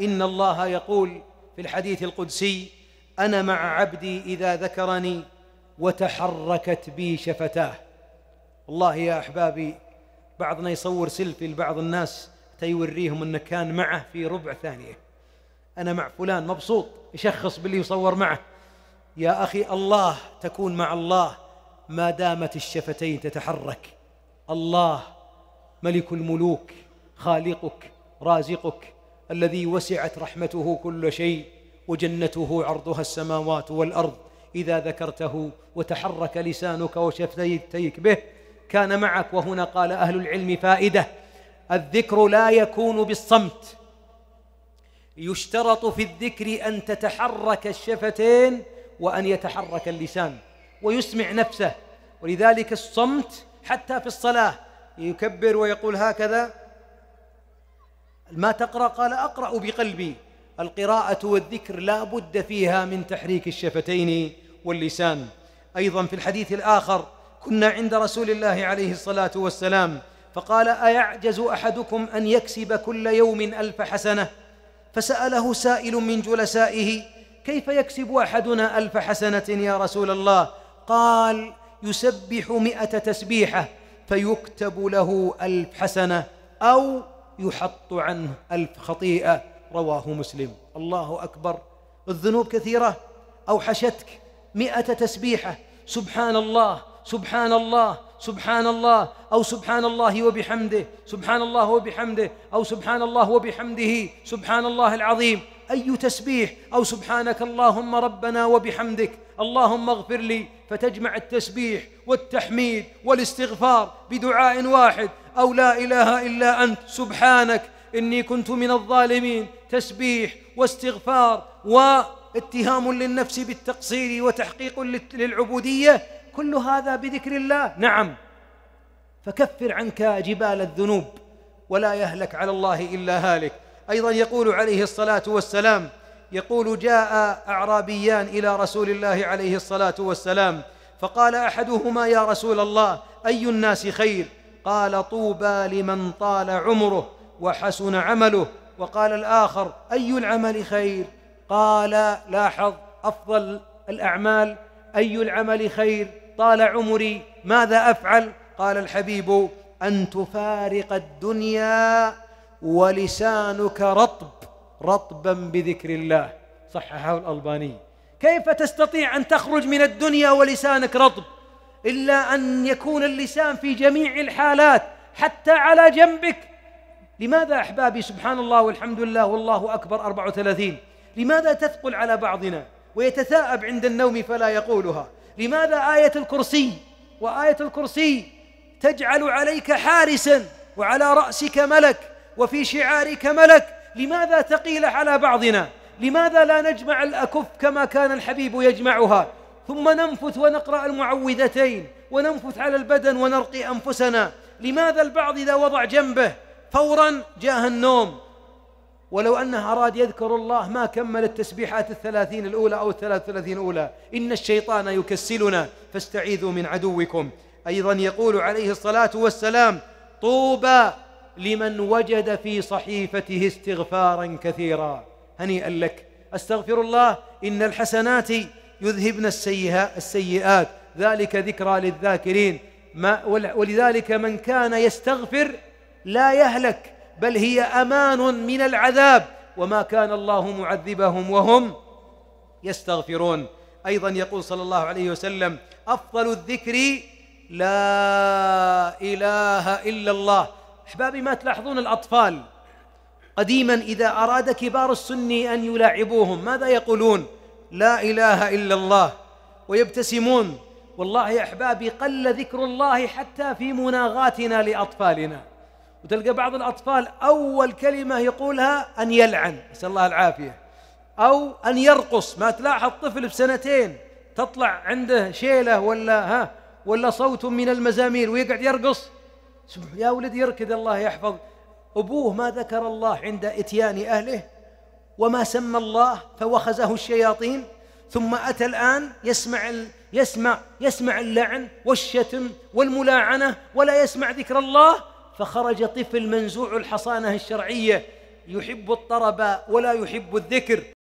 إن الله يقول في الحديث القدسي أنا مع عبدي إذا ذكرني وتحركت بي شفتاه والله يا أحبابي بعضنا يصور سيلفي لبعض الناس تيوريهم أنه كان معه في ربع ثانية أنا مع فلان مبسوط يشخص باللي يصور معه يا أخي الله تكون مع الله ما دامت الشفتين تتحرك الله ملك الملوك خالقك رازقك الذي وسعت رحمته كل شيء وجنته عرضها السماوات والارض اذا ذكرته وتحرك لسانك وشفتيك به كان معك وهنا قال اهل العلم فائده الذكر لا يكون بالصمت يشترط في الذكر ان تتحرك الشفتين وان يتحرك اللسان ويسمع نفسه ولذلك الصمت حتى في الصلاه يكبر ويقول هكذا ما تقرأ قال أقرأ بقلبي القراءة والذكر لا بد فيها من تحريك الشفتين واللسان أيضا في الحديث الآخر كنا عند رسول الله عليه الصلاة والسلام فقال أيعجز أحدكم أن يكسب كل يوم ألف حسنة فسأله سائل من جلسائه كيف يكسب أحدنا ألف حسنة يا رسول الله قال يسبح مئة تسبيحة فيكتب له ألف حسنة أو يحط عنه ألف خطيئة رواه مسلم الله أكبر الذنوب كثيرة أوحشتك مئة تسبيحة سبحان الله سبحان الله سبحان الله أو سبحان الله وبحمده سبحان الله وبحمده أو سبحان الله وبحمده سبحان الله العظيم أي تسبيح أو سبحانك اللهم ربنا وبحمدك اللهم اغفر لي فتجمع التسبيح والتحميد والاستغفار بدعاء واحد أو لا إله إلا أنت سبحانك إني كنت من الظالمين تسبيح واستغفار واتهام للنفس بالتقصير وتحقيق للعبودية كل هذا بذكر الله نعم فكفر عنك جبال الذنوب ولا يهلك على الله إلا هالك أيضا يقول عليه الصلاة والسلام يقول جاء أعرابيان إلى رسول الله عليه الصلاة والسلام فقال أحدهما يا رسول الله أي الناس خير قال طوبى لمن طال عمره وحسن عمله وقال الآخر أي العمل خير قال لاحظ أفضل الأعمال أي العمل خير طال عمري ماذا أفعل قال الحبيب أن تفارق الدنيا ولسانك رطب رطبا بذكر الله صححه الألباني كيف تستطيع أن تخرج من الدنيا ولسانك رطب إلا أن يكون اللسان في جميع الحالات حتى على جنبك لماذا أحبابي سبحان الله والحمد لله والله أكبر 34 لماذا تثقل على بعضنا ويتثاءب عند النوم فلا يقولها لماذا آية الكرسي وآية الكرسي تجعل عليك حارسا وعلى رأسك ملك وفي شعارك ملك لماذا ثقيلة على بعضنا لماذا لا نجمع الأكف كما كان الحبيب يجمعها ثم ننفث ونقرأ المعوذتين وننفث على البدن ونرقي أنفسنا لماذا البعض إذا وضع جنبه فورا جاه النوم ولو أنه أراد يذكر الله ما كمل التسبيحات الثلاثين الأولى أو الثلاث ثلاثين الأولى إن الشيطان يكسلنا فاستعيذوا من عدوكم أيضا يقول عليه الصلاة والسلام طوبى لمن وجد في صحيفته استغفارا كثيرا هنيئا لك استغفر الله إن الحسنات يذهبن السيئات ذلك ذكرى للذاكرين ما ولذلك من كان يستغفر لا يهلك بل هي امان من العذاب وما كان الله معذبهم وهم يستغفرون ايضا يقول صلى الله عليه وسلم افضل الذكر لا اله الا الله احبابي ما تلاحظون الاطفال قديما اذا اراد كبار السن ان يلاعبوهم ماذا يقولون لا إله إلا الله ويبتسمون والله يا أحبابي قل ذكر الله حتى في مناغاتنا لأطفالنا وتلقى بعض الأطفال أول كلمة يقولها أن يلعن نسأل الله العافية أو أن يرقص ما تلاحظ طفل بسنتين تطلع عنده شيلة ولا ها ولا صوت من المزامير ويقعد يرقص يا ولدي يركض الله يحفظ أبوه ما ذكر الله عند إتيان أهله وما سمى الله فوخزه الشياطين ثم أتى الآن يسمع يسمع يسمع اللعن والشتم والملاعنة ولا يسمع ذكر الله فخرج طفل منزوع الحصانة الشرعية يحب الطرب ولا يحب الذكر